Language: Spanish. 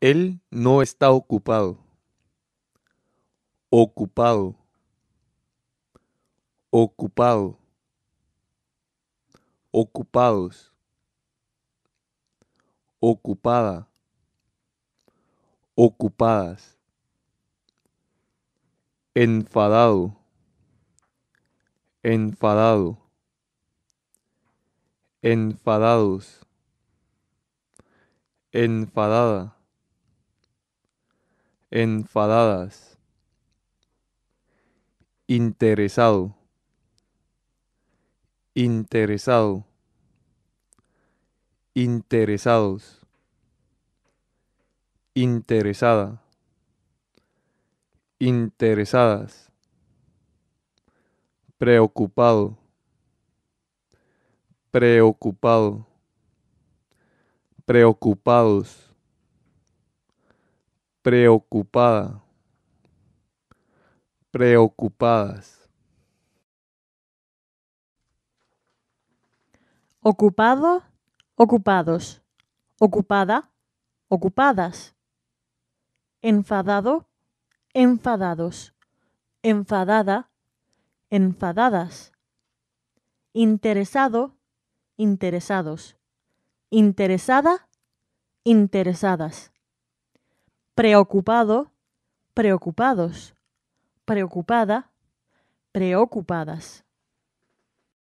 Él no está ocupado. Ocupado. Ocupado. Ocupados. Ocupada. Ocupadas. Enfadado. Enfadado. Enfadados enfadada, enfadadas, interesado, interesado, interesados, interesada, interesadas, preocupado, preocupado preocupados, preocupada, preocupadas. Ocupado, ocupados, ocupada, ocupadas. Enfadado, enfadados, enfadada, enfadadas. Interesado, interesados interesada, interesadas. Preocupado, preocupados. Preocupada, preocupadas.